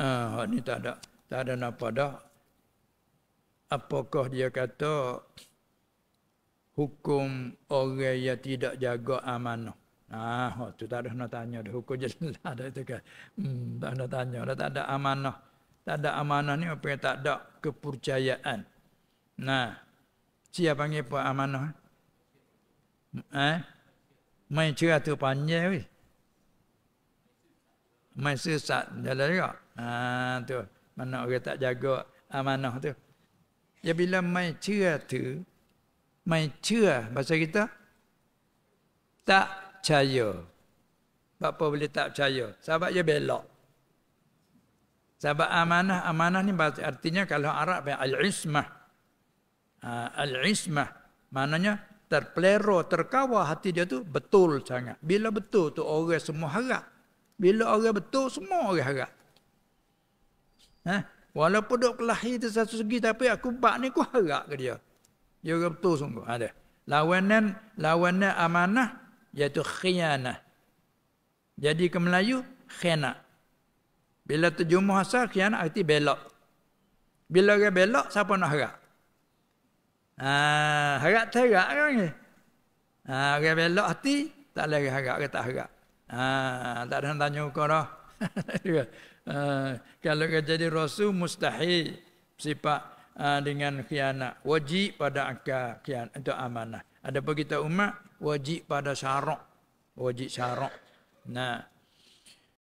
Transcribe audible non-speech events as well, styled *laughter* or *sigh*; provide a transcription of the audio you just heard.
Ah, ni tak ada. Tak ada apa dah. Apakah dia kata hukum orang yang tidak jaga amanah? Ah, tu tak ada nak tanya dah. Hukum je *laughs* tak ada itu kan. Hmm, tak ada tanya. Dah tak ada amanah. Tak ada amanah ni apa tak ada kepercayaan. Nah, siapa panggil apa amanah? Eh? Main cerah tu panjang weh. Mai sesat jalan juga. Ha, tu. Mana orang tak jaga amanah tu. Ya bila mai cia tu, mai cia bahasa kita, tak percaya. Bapa boleh tak percaya. Sahabat dia belok. Sahabat amanah, amanah ni artinya kalau Arab yang al-ismah. Ha, al-ismah. Maknanya terplero, terkawal hati dia tu betul sangat. Bila betul tu orang semua harap bila orang betul, semua orang harap. Ha? Walaupun duk kelahi tu satu segi, tapi aku bak ni aku harap ke dia. Dia orang betul sungguh. Ada. Ha, lawanan, lawanan amanah, iaitu khianah. Jadi ke Melayu, khianah. Bila terjumuh asal, khianah arti belok. Bila orang belok, siapa nak harap? Ah, harap terak kan? Ah, ha, orang belok hati, tak boleh harap, orang tak harap. Ha, tak ada yang tanya kau *laughs* dah. Ha, kalau kau jadi rasul mustahil sifat uh, dengan khianat. Wajib pada akal khianat untuk amanah. Ada kita umat wajib pada syarak. Wajib syarak. Nah,